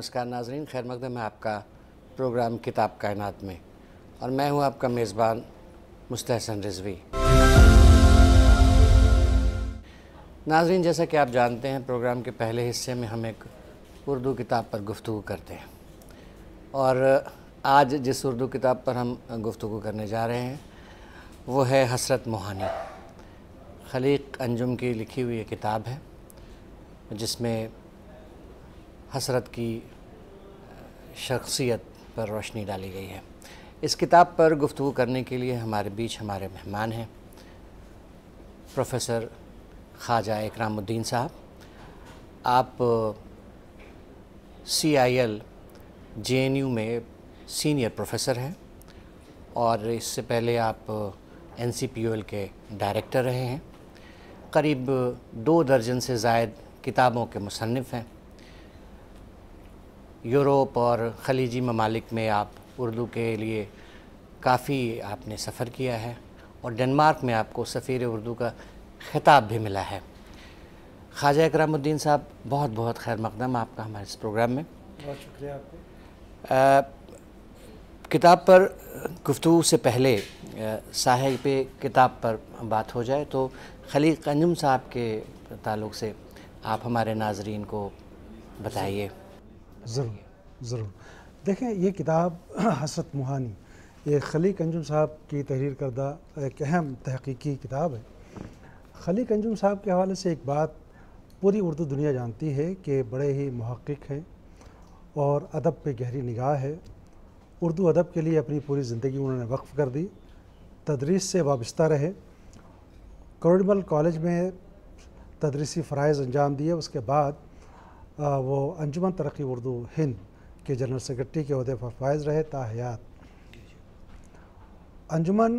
नमस्कार नाजरीन खैर मकदम है आपका प्रोग्राम किताब कायनात में और मैं हूं आपका मेज़बान मुस्तहसन रिजवी नाजरीन जैसा कि आप जानते हैं प्रोग्राम के पहले हिस्से में हम एक उर्दू किताब पर गुफ्तु करते हैं और आज जिस उर्दू किताब पर हम गुफ्तु करने जा रहे हैं वो है हसरत मोहानी खलीक अंजुम की लिखी हुई ये किताब है जिसमें हसरत की शख्सियत पर रोशनी डाली गई है इस किताब पर गुफ्तु करने के लिए हमारे बीच हमारे मेहमान हैं प्रोफेसर ख्वाजा इकरामुद्दीन साहब आप C I L J N U में सीनियर प्रोफेसर हैं और इससे पहले आप एन सी पी एल के डायरेक्टर रहे हैं करीब दो दर्जन से जायद किताबों के मुसनफ़ हैं यूरोप और खलीजी ममालिक में आप उर्दू के लिए काफ़ी आपने सफ़र किया है और डेनमार्क में आपको सफ़ीर उर्दू का खिताब भी मिला है ख्वाजा इकरामुद्दीन साहब बहुत बहुत खैर मकदम आपका हमारे इस प्रोग्राम में बहुत शुक्रिया आपको किताब पर गुफ्तु से पहले पे किताब पर बात हो जाए तो खली कंजुम साहब के ताल्लुक से आप हमारे नाजरीन को बताइए ज़रूर ज़रूर देखें ये किताब हसरत मुहानी ये खली कंजुम साहब की तहरीर करदा एक अहम तहकीकी किताब है खली कंजुम साहब के हवाले से एक बात पूरी उर्दू दुनिया जानती है कि बड़े ही महक्क़ हैं और अदब पे गहरी निगाह है उर्दू अदब के लिए अपनी पूरी ज़िंदगी उन्होंने वक्फ़ कर दी तदरीस से वाबस्ता रहे करोड़मल कॉलेज में तदरीसी फ़रज़ अंजाम दिए उसके बाद वो अंजुमन तरक्की उर्दू हिंद के जनरल सेक्रेटरी के अहदे पर फायज़ रहे ताहयात अंजुमन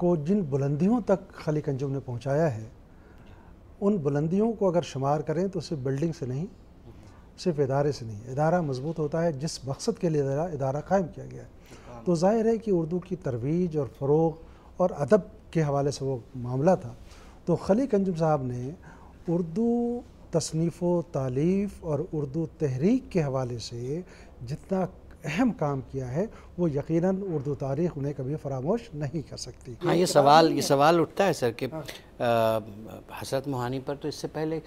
को जिन बुलंदियों तक खालिक अंजुम ने पहुँचाया है उन बुलंदियों को अगर शुमार करें तो सिर्फ बिल्डिंग से नहीं सिर्फ इदारे से नहीं इदारा मजबूत होता है जिस मकसद के लिए इदारा, कायम किया गया है तो ज़ाहिर है कि उर्दू की तरवीज और फ़रोग और अदब के हवाले से वो मामला था तो खली कंजुम साहब ने उर्दू तसनीफ़ तालीफ़ और उर्दू तहरीक के हवाले से जितना अहम काम किया है वो यकीनन उर्दू तारीख उन्हें कभी फरामोश नहीं कर सकती हाँ ये तो सवाल ये सवाल उठता है सर कि हाँ। हसरत मोहानी पर तो इससे पहले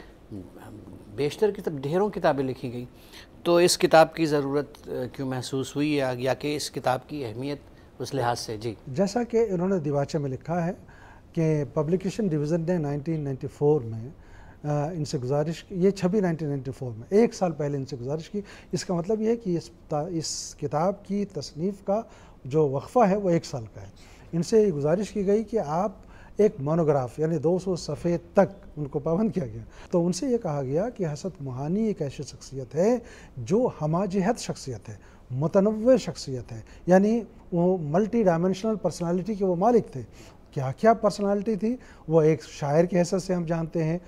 बेशतर किताब ढेरों किताबें लिखी गई तो इस किताब की ज़रूरत क्यों महसूस हुई या, या कि इस किताब की अहमियत उस लिहाज से जी जैसा कि इन्होंने दिवाचे में लिखा है कि पब्लिकेशन डिवीज़न ने 1994 में इनसे गुजारिश ये छबी नाइनटीन में एक साल पहले इनसे गुजारिश की इसका मतलब ये है कि इस इस किताब की तसनीफ़ का जो वक्फ़ा है वो एक साल का है इनसे गुजारिश की गई कि आप एक मोनोग्राफ यानी 200 सफ़े तक उनको पाबंद किया गया तो उनसे ये कहा गया कि हसत मोहानी एक ऐसी शख्सियत है जो हमाजहत शख्सियत है मतनव शख्सियत है यानी वो मल्टी डायमेंशनल पर्सनालिटी के वो मालिक थे क्या क्या पर्सनालिटी थी वो एक शायर की हैसियत से हम जानते हैं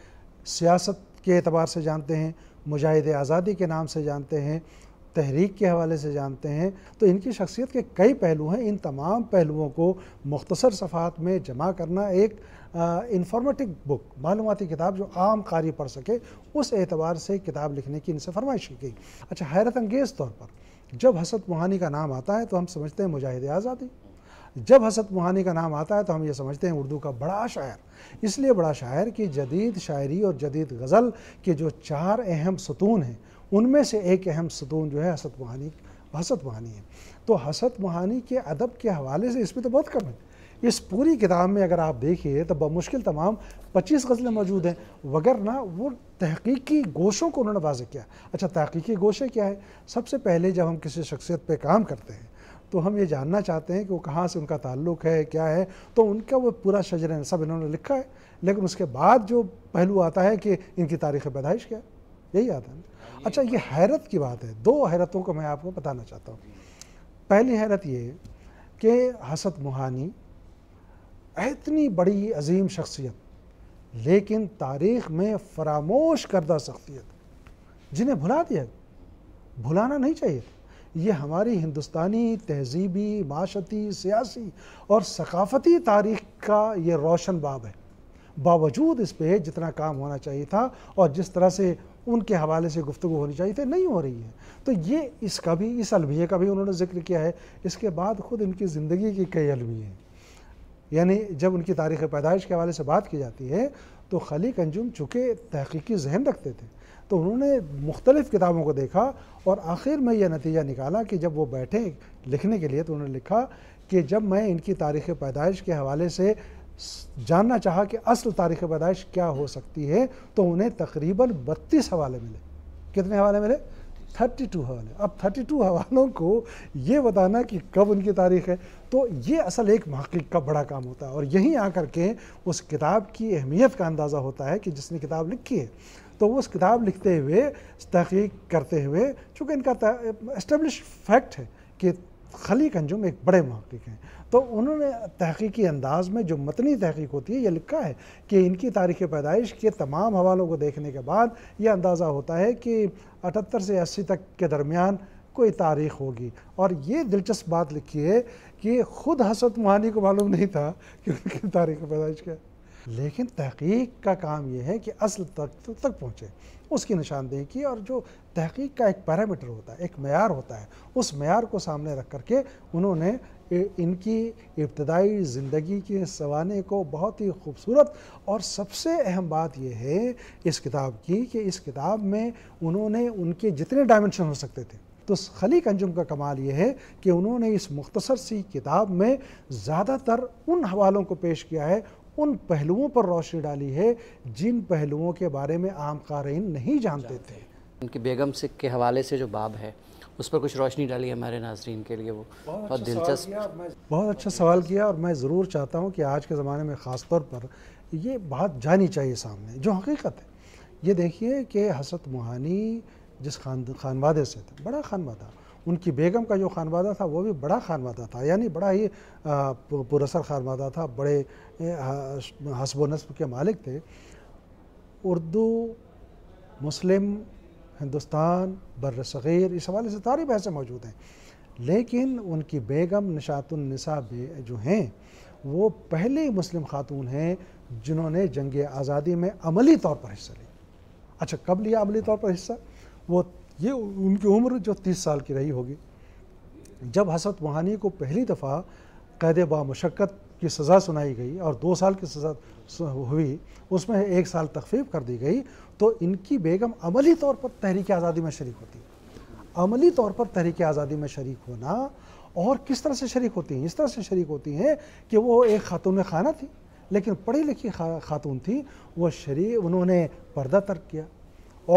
सियासत के अतबार से जानते हैं मुजाहिद आज़ादी के नाम से जानते हैं तहरीक के हवाले से जानते हैं तो इनकी शख्सियत के कई पहलू हैं इन तमाम पहलुओं को मुख्तसर सफ़ात में जमा करना एक इंफॉर्मेटिव बुक मालूमती किताब जो आम कारी पढ़ सके उस एतबार से किताब लिखने की इनसे फरमाइश की गई अच्छा हैरत अंगेज़ तौर पर जब हसत मोहानी का नाम आता है तो हम समझते हैं मुजाहिद आज़ादी जब हसत मुहानी का नाम आता है तो हम ये समझते हैं उर्दू का बड़ा शायर इसलिए बड़ा शायर कि जदीद शायरी और जदीद गज़ल के जो चार अहम सतून हैं उनमें से एक अहम सतून जो है हसत मुहानी हसत मुहानी है तो हसत मुहानी के अदब के हवाले से इसमें तो बहुत कम है इस पूरी किताब में अगर आप देखिए तो बमुश्किल तमाम 25 गज़लें मौजूद हैं वगरना वो तहकीकी गोशों को उन्होंने वाज किया अच्छा तहकीकी गोशे क्या है सबसे पहले जब हम किसी शख्सियत पर काम करते हैं तो हम ये जानना चाहते हैं कि वो कहाँ से उनका ताल्लुक है क्या है तो उनका वो पूरा शजर सब इन्होंने लिखा है लेकिन उसके बाद जो पहलू आता है कि इनकी तारीख़ पैदाइश क्या है यही आता है हाँ, अच्छा ये हैरत की बात है दो हैरतों को मैं आपको बताना चाहता हूँ पहली हैरत ये कि हसत मोहानी इतनी बड़ी अजीम शख्सियत लेकिन तारीख़ में फरामोश करदा शख्सियत जिन्हें भुला दिया भुलाना नहीं चाहिए ये हमारी हिंदुस्तानी तहजीबी माशती सियासी और सकाफ़ती तारीख का ये रोशन बाब है बावजूद इस पर जितना काम होना चाहिए था और जिस तरह से उनके हवाले से गुफ्तु होनी चाहिए थी नहीं हो रही है तो ये इसका भी इस अलविये का भी उन्होंने जिक्र किया है इसके बाद ख़ुद इनकी ज़िंदगी की कई अलविये हैं यानी जब उनकी तारीख़ पैदाइश के हवाले से बात की जाती है तो खली कंजुम चूँकि तहकीकी जहन रखते थे तो उन्होंने मुख्तलिफ़ किताबों को देखा और आखिर में यह नतीजा निकाला कि जब वो बैठे लिखने के लिए तो उन्होंने लिखा कि जब मैं इनकी तारीख़ पैदाइश के हवाले से जानना चाहा कि असल तारीख़ पैदाइश क्या हो सकती है तो उन्हें तकरीबन बत्तीस हवाले मिले कितने हवाले मिले थर्टी टू हवाले अब थर्टी टू हवालों को ये बताना कि कब उनकी तारीख है तो ये असल एक महक़ का बड़ा काम होता है और यहीं आकर के उस किताब की अहमियत का अंदाज़ा होता है कि जिसने किताब लिखी है तो वो उस किताब लिखते हुए तहकीक करते हुए चूँकि इनका इस्टबलिश फैक्ट है कि खली कंजुम एक बड़े महक़ हैं तो उन्होंने तहकीकी अंदाज़ में जो मतनी तहकीक होती है ये लिखा है कि इनकी तारीख़ पैदाइश के तमाम हवालों को देखने के बाद यह अंदाज़ा होता है कि अठहत्तर से अस्सी तक के दरमियान कोई तारीख होगी और ये दिलचस्प बात लिखी है कि ख़ुद हसत मोहानी को मालूम नहीं था कि उनकी तारीख़ पैदाइश क्या लेकिन तहकीक का काम यह है कि असल तक तो तक पहुँचे उसकी निशानदेही की और जो तहकीक का एक पैरामीटर होता है एक मैार होता है उस मैार को सामने रख कर के उन्होंने इनकी इब्तदाई ज़िंदगी के सवाने को बहुत ही खूबसूरत और सबसे अहम बात यह है इस किताब की कि इस किताब में उन्होंने उनके जितने डायमेंशन हो सकते थे तो खली अंजुम का कमाल यह है कि उन्होंने इस मुख्तसर सी किताब में ज़्यादातर उन हवालों को पेश किया है उन पहलुओं पर रोशनी डाली है जिन पहलुओं के बारे में आम कारीन नहीं जानते थे उनकी बेगम सिख के हवाले से जो बाब है उस पर कुछ रोशनी डाली हमारे नाजरीन के लिए वो बहुत, अच्छा दिलचस्प बहुत अच्छा सवाल किया और मैं ज़रूर चाहता हूँ कि आज के ज़माने में ख़ास तौर पर ये बात जानी चाहिए सामने जो हकीकत है ये देखिए कि हसरत मोहानी जिस खान खानवादे से थे बड़ा खानवादा उनकी बेगम का जो खानवादा था वो भी बड़ा खानवादा था यानी बड़ा ही पुरसर खानवादा था बड़े हसब नस्ब के मालिक थे उर्दू मुस्लिम हिंदुस्तान बर सग़ीर इस हवाले से सारी बहसें मौजूद हैं लेकिन उनकी बेगम बे जो हैं वो पहली मुस्लिम खातून हैं जिन्होंने जंग आज़ादी में अमली तौर पर हिस्सा लिया अच्छा कब लिया अमली तौर पर हिस्सा वो ये उनकी उम्र जो तीस साल की रही होगी जब हसरत वहानी को पहली दफ़ा कैद बामशक्क़त की सज़ा सुनाई गई और दो साल की सज़ा हुई उसमें एक साल तकफीफ़ कर दी गई तो इनकी बेगम अमली तौर पर तहरीक आज़ादी में शरीक होती अमली तौर पर तहरीक आज़ादी में शरीक होना और किस तरह से शरीक होती हैं इस तरह से शरीक होती हैं कि वो एक खातून खाना थी लेकिन पढ़ी लिखी खा, खातून थी वो शरी उन्होंने पर्दा तर्क किया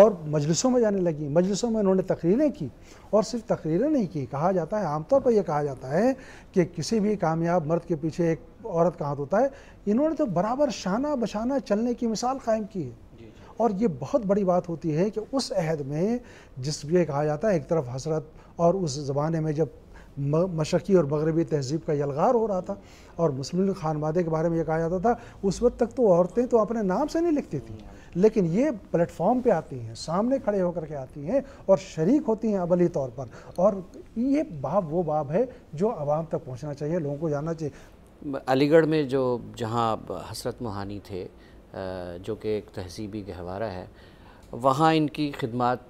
और मजलिसों में जाने लगी मजलिसों में उन्होंने तकरीरें की और सिर्फ तकरीरें नहीं की कहा जाता है आमतौर पर यह कहा जाता है कि किसी भी कामयाब मर्द के पीछे एक औरत का हाथ होता है इन्होंने तो बराबर शाना बशाना चलने की मिसाल कायम की है और ये बहुत बड़ी बात होती है कि उस अहद में जिस ये कहा जाता है एक तरफ हसरत और उस ज़माने में जब मशरक़ी और मगरबी तहजीब का यलगार हो रहा था और मुस्लिम खान मादे के बारे में ये कहा जाता था उस वक्त तक तो औरतें तो अपने नाम से नहीं लिखती थी लेकिन ये प्लेटफॉर्म पे आती हैं सामने खड़े होकर के आती हैं और शरीक होती हैं अबली तौर पर और ये बाब वो बाब है जो आवाम तक पहुँचना चाहिए लोगों को जानना चाहिए अलीगढ़ में जो जहाँ हसरत मोहानी थे जो कि एक तहजीबी गहवारा है वहाँ इनकी खिदमत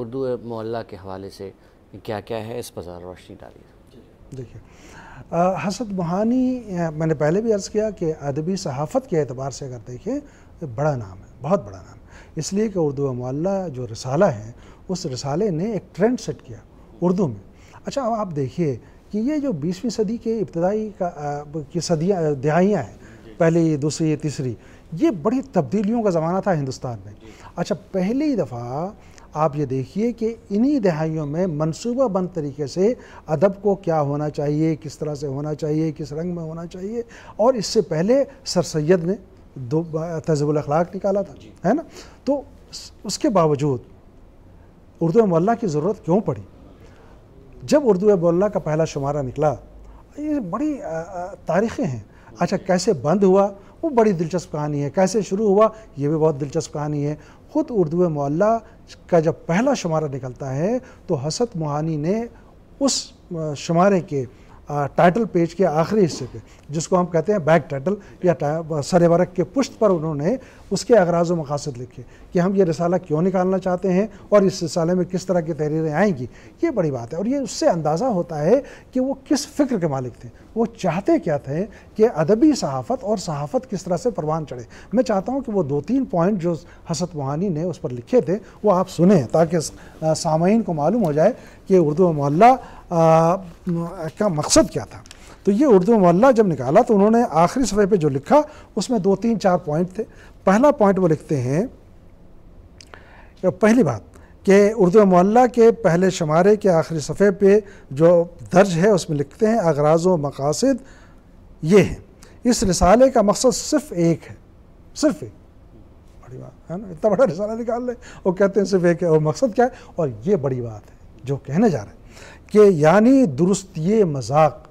उर्दू मोल्ला के हवाले से क्या क्या है इस पर रोशनी डालिए देखिए हसद बहानी मैंने पहले भी अर्ज़ किया कि अदबी सहाफ़त के अतबार से अगर देखें बड़ा नाम है बहुत बड़ा नाम इसलिए कि उर्दू मल्ला जो रसाला है उस रसाले ने एक ट्रेंड सेट किया उर्दू में अच्छा अब आप देखिए कि ये जो बीसवीं सदी के इब्तदाई का की सदियाँ दहाइयाँ हैं पहली दूसरी तीसरी ये बड़ी तब्दीलियों का ज़माना था हिंदुस्तान में अच्छा पहली दफ़ा आप ये देखिए कि इन्हीं दहाइयों में मनसूबा बंद तरीके से अदब को क्या होना चाहिए किस तरह से होना चाहिए किस रंग में होना चाहिए और इससे पहले सर सैद ने दो तहजबुल अखलाक निकाला था है ना तो उसके बावजूद उर्दू मोल्ला की ज़रूरत क्यों पड़ी जब उर्दू मोल्ला का पहला शुमारा निकला ये बड़ी तारीख़ें हैं अच्छा कैसे बंद हुआ वो बड़ी दिलचस्प कहानी है कैसे शुरू हुआ ये भी बहुत दिलचस्प कहानी है ख़ुद उर्दू मोल्ला का जब पहला शुमारा निकलता है तो हसत मोहानी ने उस शुमारे के टाइटल पेज के आखिरी हिस्से पे जिसको हम कहते हैं बैक टाइटल या सर वर्क के पुष्ट पर उन्होंने उसके अगराज व मकासद लिखे कि हम ये रिसाला क्यों निकालना चाहते हैं और इस रिसाले में किस तरह की तहरीरें आएंगी ये बड़ी बात है और ये उससे अंदाज़ा होता है कि वो किस फ़िक्र के मालिक थे वो चाहते क्या थे कि अदबी सहाफ़त और सहाफ़त किस तरह से परवान चढ़े मैं चाहता हूँ कि वो दो तीन पॉइंट जो हसत मोहानी ने उस पर लिखे थे वो आप सुने ताकि सामयीन को मालूम हो जाए कि उर्दू मोहल्ला का मकसद क्या था तो ये उर्दू मल्ला जब निकाला तो उन्होंने आखिरी सफ़े पे जो लिखा उसमें दो तीन चार पॉइंट थे पहला पॉइंट वो लिखते हैं पहली बात कि उर्दू मल्ला के पहले शुमारे के आखिरी सफ़े पे जो दर्ज है उसमें लिखते हैं अगराज व मकासद ये है इस रिसाले का मकसद सिर्फ एक है सिर्फ एक बड़ी बात है ना इतना बड़ा रिसाला निकाल लें और कहते हैं सिर्फ एक है और मकसद क्या है और ये बड़ी बात है जो कहने जा रहे हैं कि यानी दुरुस्त ये मजाक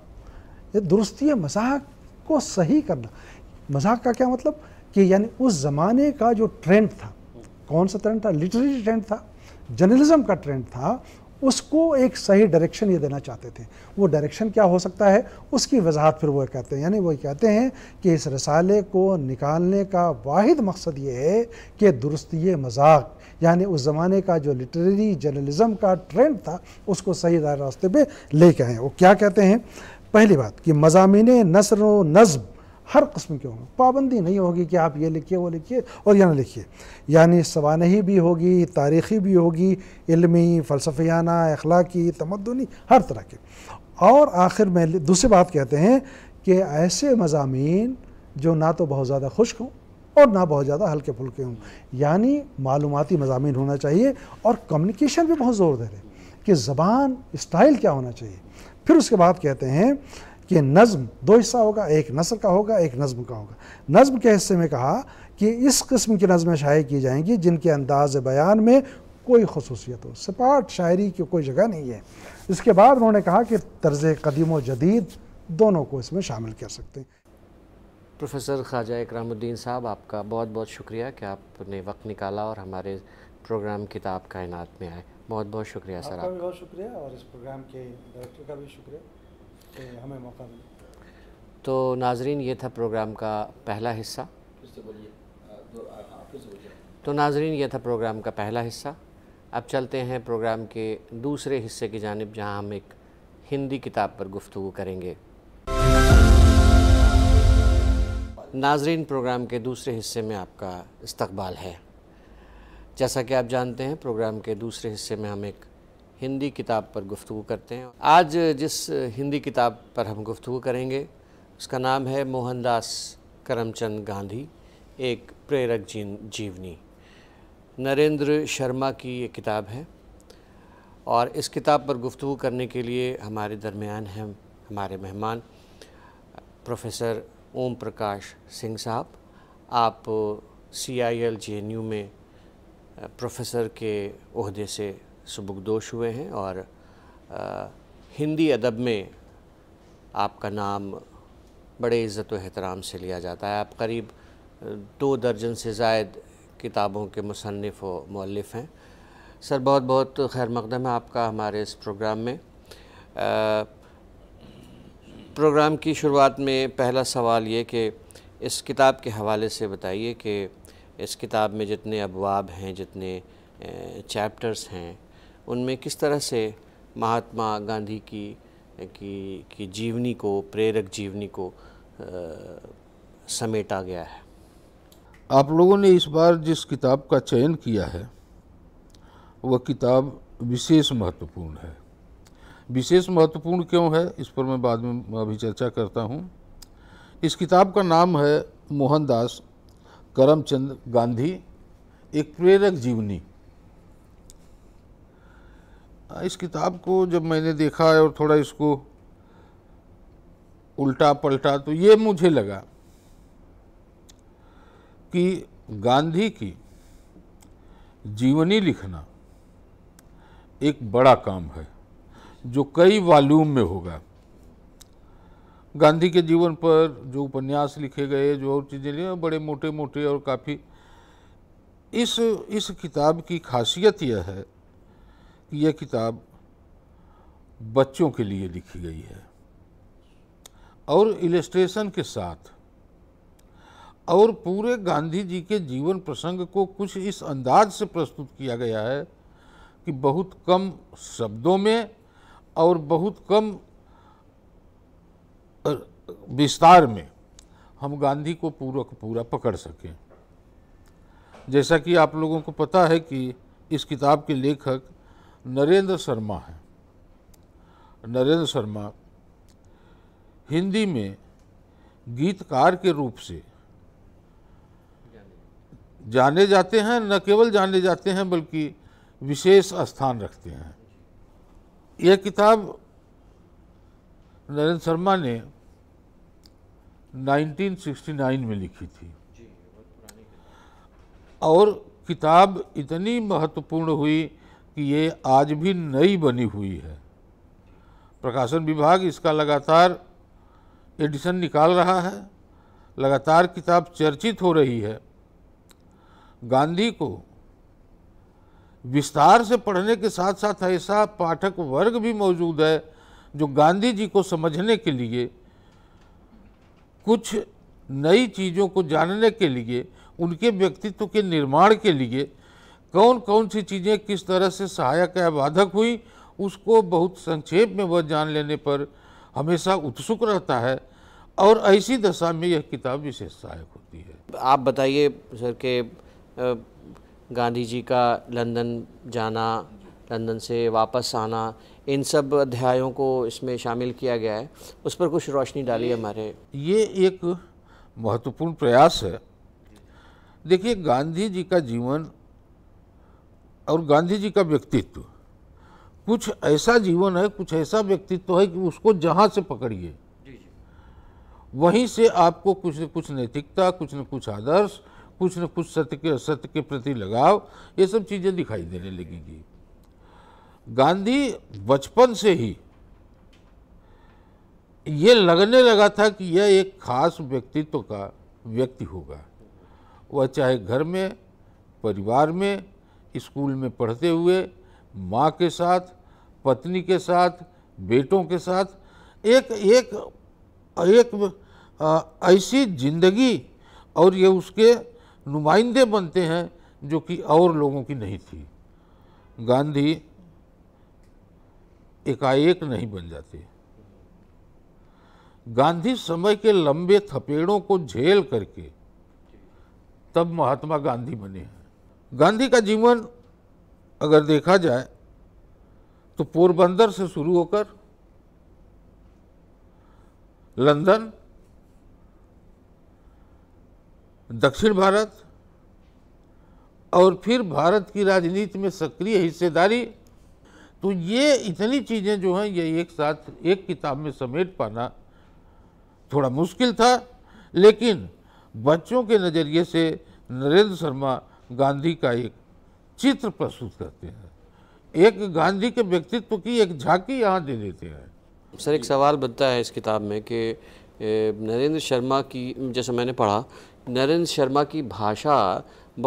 ये दुरुस्ती मजाक को सही करना मजाक का क्या मतलब कि यानी उस ज़माने का जो ट्रेंड था कौन सा ट्रेंड था लिटरेरी ट्रेंड था जर्नलिज्म का ट्रेंड था उसको एक सही डायरेक्शन ये देना चाहते थे वो डायरेक्शन क्या हो सकता है उसकी वजाहत फिर वो कहते हैं यानी वो कहते हैं कि इस रसाले को निकालने का वाहिद मकसद ये है कि दुरुस्ती मजाक यानी उस ज़माने का जो लिटरेरी जर्नलिज़म का ट्रेंड था उसको सही रास्ते पे लेके आए वो क्या कहते हैं पहली बात कि मजामी नसर व नज़म हर कस्म के होंगे पाबंदी नहीं होगी कि आप ये लिखिए वो लिखिए और यह ना लिखिए यानी सवानही भी होगी तारीख़ी भी होगी इलमी फ़लसफियाना अखलाकी तमदनी हर तरह के और आखिर में दूसरी बात कहते हैं कि ऐसे मजामी जो ना तो बहुत ज़्यादा खुश्क हों और ना बहुत ज़्यादा हल्के फुल्के हों यानी मालूमती मजामी होना चाहिए और कम्युनिकेशन भी बहुत ज़ोर दे रहे कि ज़बान स्टाइल क्या होना चाहिए फिर उसके बाद कहते हैं कि नज़म दो हिस्सा होगा एक नसर का होगा एक नज़म का होगा नज़म के हिस्से में कहा कि इस किस्म की नज़में शाये की जाएंगी जिनके अंदाज बयान में कोई खसूसियत हो सपाट शायरी की कोई जगह नहीं है इसके बाद उन्होंने कहा कि तर्ज कदीम व जदीद दोनों को इसमें शामिल कर सकते हैं प्रोफेसर ख्वाजा इकरामुद्दीन साहब आपका बहुत बहुत शुक्रिया कि आपने वक्त निकाला और हमारे प्रोग्राम किताब कायनात में आए बहुत बहुत शुक्रिया सर आपका भी बहुत शुक्रिया और इस प्रोग्राम के डायरेक्टर का भी शुक्रिया हमें मौका मिला तो नाजरीन ये था प्रोग्राम का पहला हिस्सा तो नाजरीन ये था प्रोग्राम का पहला हिस्सा अब चलते हैं प्रोग्राम के दूसरे हिस्से की जानब जहां हम एक हिंदी किताब पर गुफ्तु करेंगे नाजरीन प्रोग्राम के दूसरे हिस्से में आपका इस्तबाल है जैसा कि आप जानते हैं प्रोग्राम के दूसरे हिस्से में हम एक हिंदी किताब पर गुफ्तु करते हैं आज जिस हिंदी किताब पर हम गुफ्तु करेंगे उसका नाम है मोहनदास करमचंद गांधी एक प्रेरक जीन जीवनी नरेंद्र शर्मा की ये किताब है और इस किताब पर गुफ्तु करने के लिए हमारे दरमियान हैं हमारे मेहमान प्रोफेसर ओम प्रकाश सिंह साहब आप C I L J N U में प्रोफेसर के अहदे से सबकदोश हुए हैं और आ, हिंदी अदब में आपका नाम बड़े इज़्ज़त अहतराम से लिया जाता है आप करीब दो दर्जन से जायद किताबों के मुसनफ़ व मौलफ़ हैं सर बहुत बहुत खैर मकदम है आपका हमारे इस प्रोग्राम में आ, प्रोग्राम की शुरुआत में पहला सवाल ये कि इस किताब के हवाले से बताइए कि इस किताब में जितने अबवाब हैं जितने चैप्टर्स हैं उनमें किस तरह से महात्मा गांधी की की, की जीवनी को प्रेरक जीवनी को आ, समेटा गया है आप लोगों ने इस बार जिस किताब का चयन किया है वह किताब विशेष महत्वपूर्ण है विशेष महत्वपूर्ण क्यों है इस पर मैं बाद में अभी चर्चा करता हूँ इस किताब का नाम है मोहनदास करमचंद गांधी एक प्रेरक जीवनी हाँ, इस किताब को जब मैंने देखा और थोड़ा इसको उल्टा पलटा तो ये मुझे लगा कि गांधी की जीवनी लिखना एक बड़ा काम है जो कई वॉल्यूम में होगा गांधी के जीवन पर जो उपन्यास लिखे गए जो और चीज़ें लिखी बड़े मोटे मोटे और काफ़ी इस इस किताब की खासियत यह है कि यह किताब बच्चों के लिए लिखी गई है और इलेस्ट्रेशन के साथ और पूरे गांधी जी के जीवन प्रसंग को कुछ इस अंदाज से प्रस्तुत किया गया है कि बहुत कम शब्दों में और बहुत कम विस्तार में हम गांधी को पूरा पूरा पकड़ सकें जैसा कि आप लोगों को पता है कि इस किताब के लेखक नरेंद्र शर्मा हैं नरेंद्र शर्मा हिंदी में गीतकार के रूप से जाने जाते हैं न केवल जाने जाते हैं बल्कि विशेष स्थान रखते हैं यह किताब नरेंद्र शर्मा ने 1969 में लिखी थी और किताब इतनी महत्वपूर्ण हुई कि ये आज भी नई बनी हुई है प्रकाशन विभाग इसका लगातार एडिशन निकाल रहा है लगातार किताब चर्चित हो रही है गांधी को विस्तार से पढ़ने के साथ साथ ऐसा पाठक वर्ग भी मौजूद है जो गांधी जी को समझने के लिए कुछ नई चीज़ों को जानने के लिए उनके व्यक्तित्व के निर्माण के लिए कौन कौन सी चीज़ें किस तरह से सहायक या बाधक हुई उसको बहुत संक्षेप में वह जान लेने पर हमेशा उत्सुक रहता है और ऐसी दशा में यह किताब विशेष सहायक होती है आप बताइए सर के गांधी जी का लंदन जाना लंदन से वापस आना इन सब अध्यायों को इसमें शामिल किया गया है उस पर कुछ रोशनी डाली हमारे ये एक महत्वपूर्ण प्रयास है देखिए गांधी जी का जीवन और गांधी जी का व्यक्तित्व कुछ ऐसा जीवन है कुछ ऐसा व्यक्तित्व है कि उसको जहाँ से पकड़िए वहीं से आपको कुछ न कुछ नैतिकता कुछ न कुछ आदर्श कुछ न कुछ सत्य के सत्य के प्रति लगाव ये सब चीज़ें दिखाई देने लगेंगी गांधी बचपन से ही ये लगने लगा था कि यह एक खास व्यक्तित्व का व्यक्ति होगा वह चाहे घर में परिवार में स्कूल में पढ़ते हुए माँ के साथ पत्नी के साथ बेटों के साथ एक एक एक ऐसी जिंदगी और ये उसके नुमाइंदे बनते हैं जो कि और लोगों की नहीं थी गांधी एकाएक नहीं बन जाती गांधी समय के लंबे थपेड़ों को झेल करके तब महात्मा गांधी बने हैं गांधी का जीवन अगर देखा जाए तो पोरबंदर से शुरू होकर लंदन दक्षिण भारत और फिर भारत की राजनीति में सक्रिय हिस्सेदारी तो ये इतनी चीज़ें जो हैं ये एक साथ एक किताब में समेट पाना थोड़ा मुश्किल था लेकिन बच्चों के नज़रिए से नरेंद्र शर्मा गांधी का एक चित्र प्रस्तुत करते हैं एक गांधी के व्यक्तित्व की एक झांकी यहाँ दे देते हैं सर एक सवाल बनता है इस किताब में कि नरेंद्र शर्मा की जैसे मैंने पढ़ा नरेंद्र शर्मा की भाषा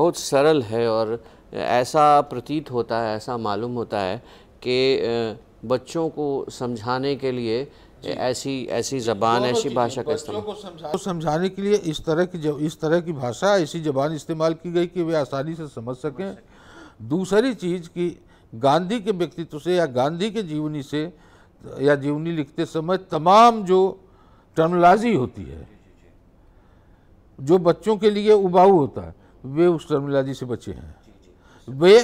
बहुत सरल है और ऐसा प्रतीत होता है ऐसा मालूम होता है कि बच्चों को समझाने के लिए ऐसी ऐसी ज़बान ऐसी भाषा का इस्तेमाल को तो समझाने के लिए इस तरह की जब इस तरह की भाषा ऐसी ज़बान इस्तेमाल की गई कि वे आसानी से समझ सकें दूसरी चीज़ कि गांधी के व्यक्तित्व से या गांधी के जीवनी से या जीवनी लिखते समय तमाम जो टर्मोलॉजी होती है जो बच्चों के लिए उबाऊ होता है वे उस टर्मोलॉजी से बचे हैं वे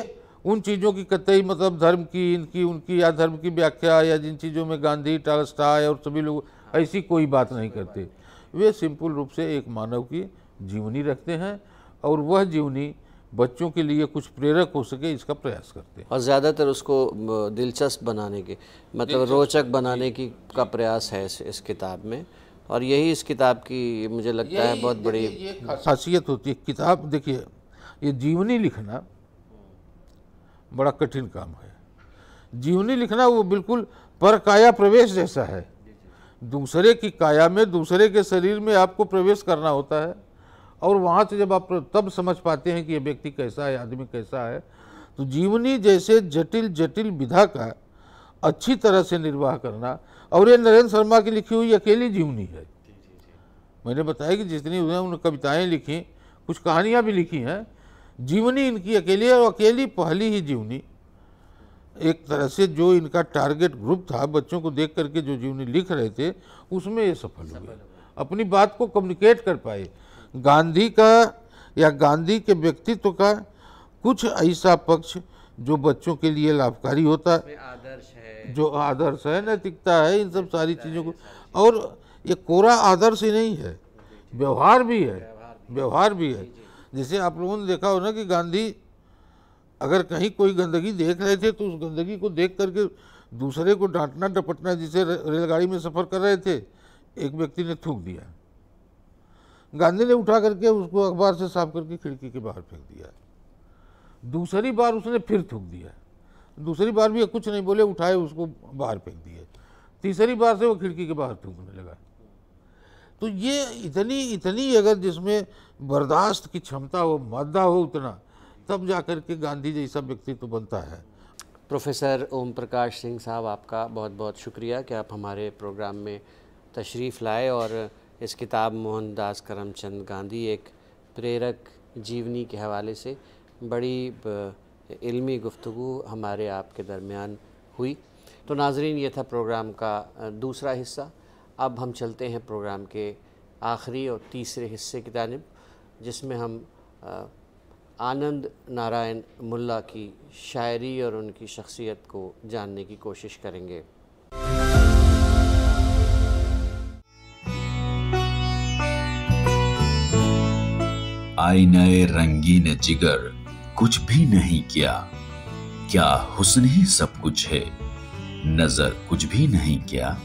उन चीज़ों की कतई मतलब धर्म की इनकी उनकी या धर्म की व्याख्या या जिन चीज़ों में गांधी टालस्टाय और सभी लोग ऐसी कोई बात नहीं करते वे सिंपल रूप से एक मानव की जीवनी रखते हैं और वह जीवनी बच्चों के लिए कुछ प्रेरक हो सके इसका प्रयास करते हैं और ज़्यादातर उसको दिलचस्प बनाने के मतलब रोचक बनाने की का प्रयास है इस, इस किताब में और यही इस किताब की मुझे लगता है बहुत बड़ी खासियत होती है किताब देखिए ये जीवनी लिखना बड़ा कठिन काम है जीवनी लिखना वो बिल्कुल पर काया प्रवेश जैसा है दूसरे की काया में दूसरे के शरीर में आपको प्रवेश करना होता है और वहाँ से जब आप तब समझ पाते हैं कि ये व्यक्ति कैसा है आदमी कैसा है तो जीवनी जैसे जटिल जटिल विधा का अच्छी तरह से निर्वाह करना और ये नरेंद्र शर्मा की लिखी हुई अकेली जीवनी है मैंने बताया कि जितनी उन्होंने कविताएं लिखी कुछ कहानियाँ भी लिखी हैं जीवनी इनकी अकेली और अकेली पहली ही जीवनी एक तरह से जो इनका टारगेट ग्रुप था बच्चों को देख करके जो जीवनी लिख रहे थे उसमें ये सफल हुए अपनी बात को कम्युनिकेट कर पाए गांधी का या गांधी के व्यक्तित्व का कुछ ऐसा पक्ष जो बच्चों के लिए लाभकारी होता है आदर्श है जो आदर्श है नैतिकता है इन सब सारी चीज़ों को और ये कोरा आदर्श ही नहीं है व्यवहार भी है व्यवहार भी है जैसे आप लोगों ने देखा हो ना कि गांधी अगर कहीं कोई गंदगी देख रहे थे तो उस गंदगी को देख करके दूसरे को डांटना डपटना जिसे रेलगाड़ी में सफ़र कर रहे थे एक व्यक्ति ने थूक दिया गांधी ने उठा करके उसको अखबार से साफ करके खिड़की के बाहर फेंक दिया दूसरी बार उसने फिर थूक दिया दूसरी बार भी कुछ नहीं बोले उठाए उसको बाहर फेंक दिए तीसरी बार से वो खिड़की के बाहर थूकने लगा तो ये इतनी इतनी अगर जिसमें बर्दाश्त की क्षमता हो मादा हो उतना तब जा कर के गांधी जैसा व्यक्तित्व तो बनता है प्रोफेसर ओम प्रकाश सिंह साहब आपका बहुत बहुत शुक्रिया कि आप हमारे प्रोग्राम में तशरीफ़ लाए और इस किताब मोहनदास करमचंद गांधी एक प्रेरक जीवनी के हवाले से बड़ी इल्मी गुफ्तु हमारे आपके दरमियान हुई तो नाजरीन ये था प्रोग्राम का दूसरा हिस्सा अब हम चलते हैं प्रोग्राम के आखिरी और तीसरे हिस्से की जानब जिसमें हम आनंद नारायण मुल्ला की शायरी और उनकी शख्सियत को जानने की कोशिश करेंगे आई नए रंगीन जिगर कुछ भी नहीं किया क्या हुस्न ही सब कुछ है नजर कुछ भी नहीं किया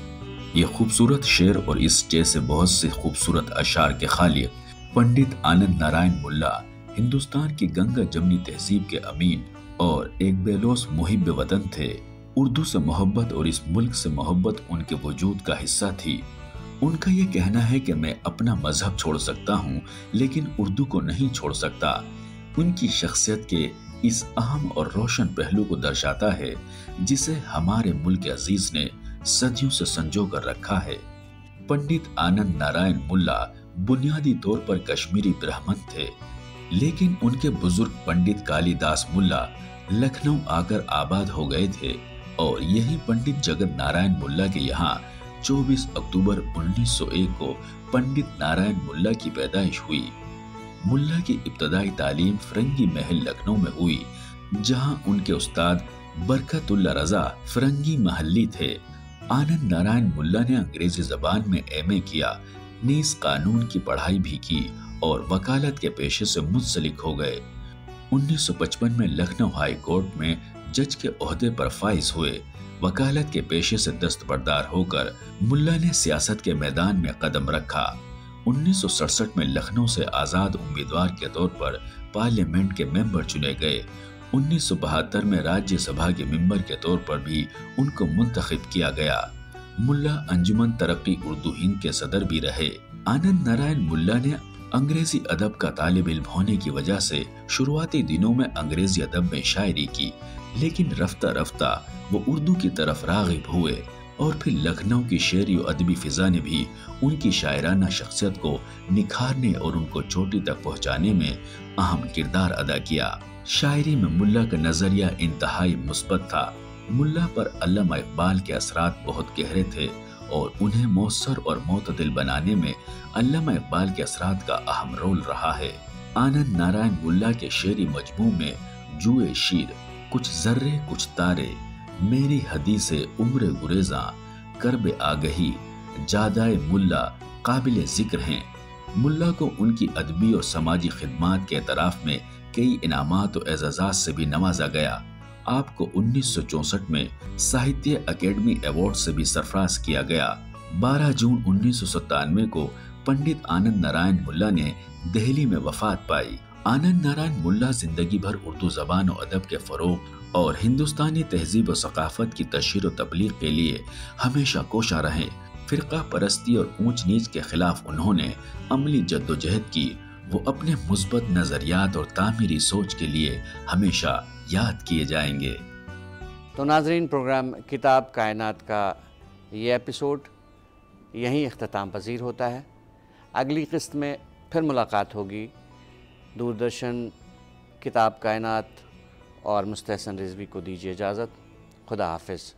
ये खूबसूरत शेर और इस जैसे बहुत से खूबसूरत अशार के खालिद पंडित आनंद नारायण मुल्ला हिंदुस्तान की गंगा जमनी तहजीब के अमीन और एक बेलोस मुहिब वतन थे उर्दू से मोहब्बत और इस मुल्क से मोहब्बत उनके वजूद का हिस्सा थी उनका यह कहना है कि मैं अपना मजहब छोड़ सकता हूँ लेकिन उर्दू को नहीं छोड़ सकता उनकी शख्सियत के इस अहम और रोशन पहलू को दर्शाता है जिसे हमारे मुल्क अजीज ने सदियों से संजो कर रखा है पंडित आनंद नारायण मुल्ला बुनियादी तौर पर कश्मीरी ब्राह्मण थे लेकिन उनके बुजुर्ग पंडित कालीदास मुल्ला लखनऊ आकर आबाद हो गए थे और यही पंडित जगत नारायण मुल्ला के यहाँ 24 अक्टूबर 1901 को पंडित नारायण मुल्ला की पैदाइश हुई मुल्ला की इब्तदाई तालीम फरंगी महल लखनऊ में हुई जहाँ उनके उस्ताद बरकतुल्ला रजा फरंगी महल्ली थे आनंद नारायण मुल्ला ने अंग्रेजी जबान में ए किया नीस कानून की पढ़ाई भी की और वकालत के पेशे से मुंसलिक हो गए 1955 में लखनऊ हाई कोर्ट में जज के अहदे पर फाइज हुए वकालत के पेशे से दस्तबरदार होकर मुल्ला ने सियासत के मैदान में कदम रखा 1967 में लखनऊ से आज़ाद उम्मीदवार के तौर पर पार्लियामेंट के मेंबर चुने गए उन्नीस में राज्यसभा के मेंबर के तौर पर भी उनको मुंतखब किया गया मुल्ला अंजुमन तरक्की उर्दू हिंद के सदर भी रहे आनंद नारायण मुल्ला ने अंग्रेजी अदब का तालब इम होने की वजह से शुरुआती दिनों में अंग्रेजी अदब में शायरी की लेकिन रफ्ता रफ्ता वो उर्दू की तरफ रागिब हुए और फिर लखनऊ की शेरी अदबी फ़िज़ा ने भी उनकी शायराना शख्सियत को निखारने और उनको चोटी तक पहुँचाने में अहम किरदार अदा किया शायरी में मुल्ला का नज़रिया इंतहाई मुस्बत था मुल्ला पर अल्लामा इकबाल के असरात बहुत गहरे थे और उन्हें मौसर और मतदिल बनाने में अल्लामा इकबाल के असरात का अहम रोल रहा है आनंद नारायण मुल्ला के शेरी मजमू में जुए शीर कुछ जर्रे कुछ तारे मेरी हदी से उम्र गुरेजा करब आगही जादाए मुल्ला काबिल जिक्र हैं मुल्ला को उनकी अदबी और समाजी खदमात के अतराफ में कई इनाम और एजाजात से भी नवाजा गया आपको उन्नीस में साहित्य अकेडमी अवार्ड से भी सरफराज किया गया 12 जून उन्नीस को पंडित आनंद नारायण मुल्ला ने दिल्ली में वफात पाई आनंद नारायण मुल्ला जिंदगी भर उर्दू जबान और अदब के फरोग और हिंदुस्तानी तहजीब और सकाफत की तशहर तबलीग के लिए हमेशा कोशा रहे फिरका परस्ती और ऊंच नीच के खिलाफ उन्होंने अमली जद्दोजहद की वो अपने मुस्बत नज़रियात और तामीरी सोच के लिए हमेशा याद किए जाएंगे तो नाजरीन प्रोग्राम किताब कायनात का ये एपिसोड यहीं अख्ताम पजीर होता है अगली किस्त में फिर मुलाकात होगी दूरदर्शन किताब कायनात और मुस्तसन रिजवी को दीजिए इजाज़त खुदा हाफिज़